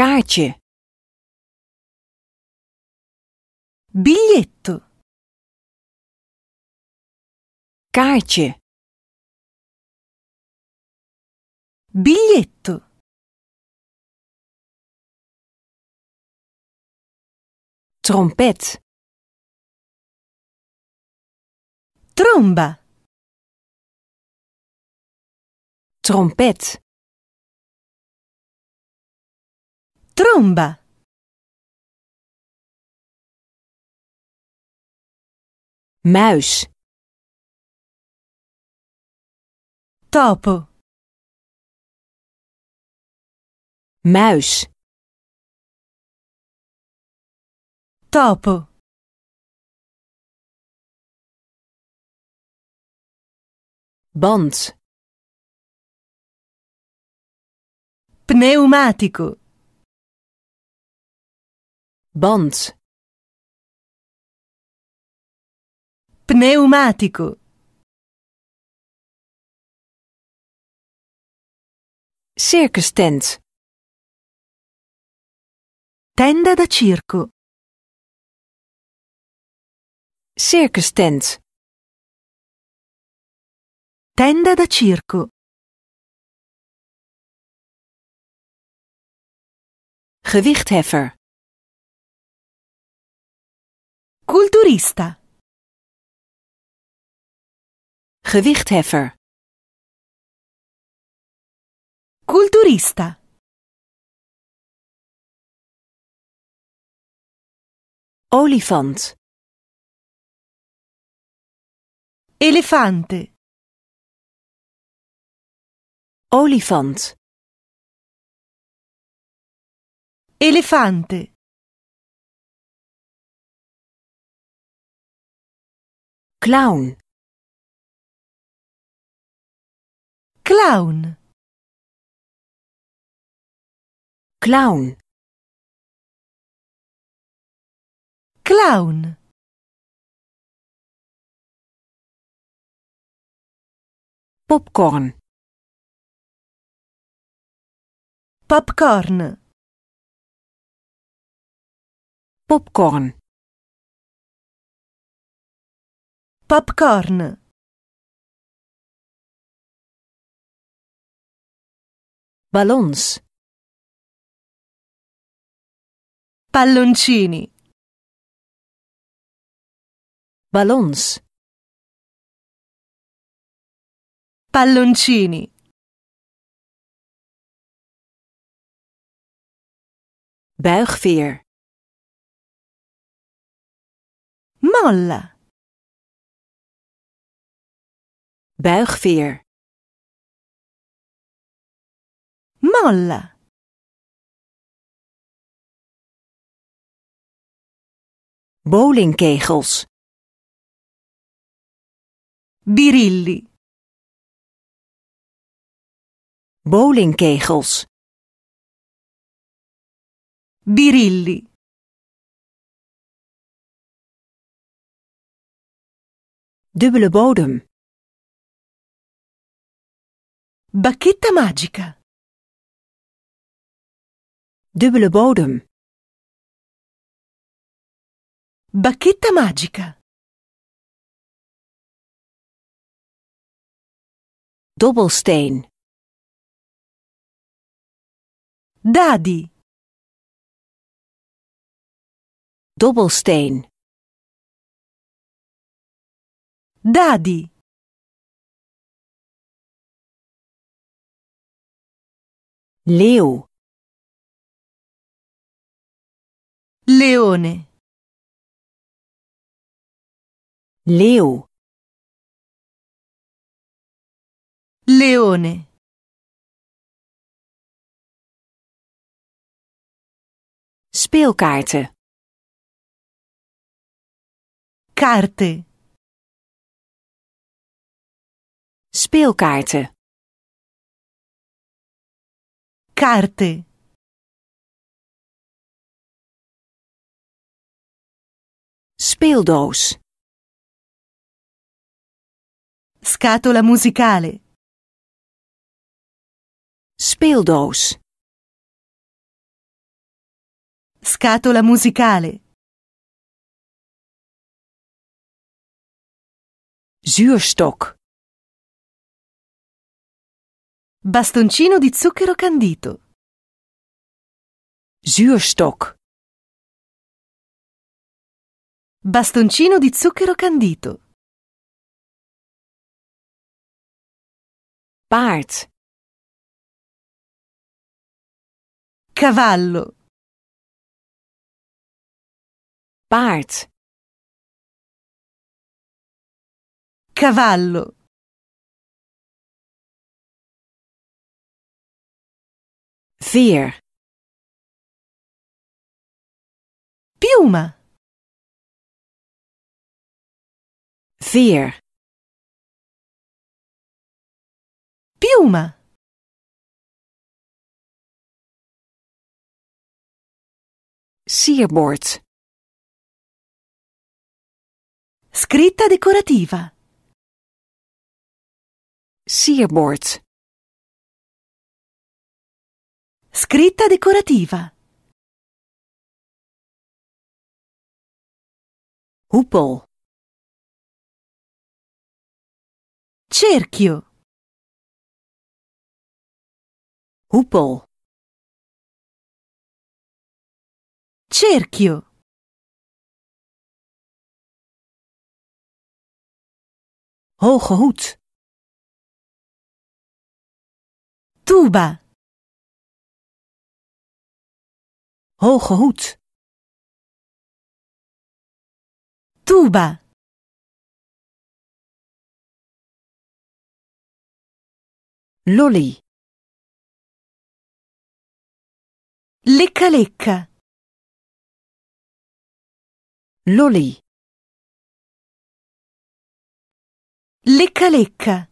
kaartje. biljetto, Kaartje. biljetto, Trompet. Tromba. Trompet. tromba muis topo muis topo band pneumatico band pneumatico circus tent tenda da circo circus tent tenda da circo gewichtheffer Culturista. Gewichtheffer. Culturista. Olifant. Elefante. Olifant. Elefante. clown clown clown clown popcorn popcorn popcorn Popcorn. Ballons. Palloncini. Ballons. Palloncini. Buigveer. Molla. buigveer mangel bowlingkegels birilli bowlingkegels birilli dubbele bodem Bacchetta magica. Dubbele bodem. Bacchetta magica. Dobbelsteen. Dadi. Dobbelsteen. Dadi. Leo, Leone. Leo, Leone. Speelkaarten. Kaarten. Speelkaarten carte. speeldoos scatola musicale speeldoos scatola musicale zuurstok Bastoncino di zucchero candito. Zuurstok. Bastoncino di zucchero candito. Paard. Cavallo. Paard. Cavallo. Vier. Piuma. Vier. Piuma. Sierboord. Scritta decorativa. Sierboord. Scritta decorativa. Upo. Cerchio. Upo. Cerchio. Hoge hoed. Tuba. hoge hoed. Tuba. Lolly. Lecca lecca. Lolly. Lecca lecca.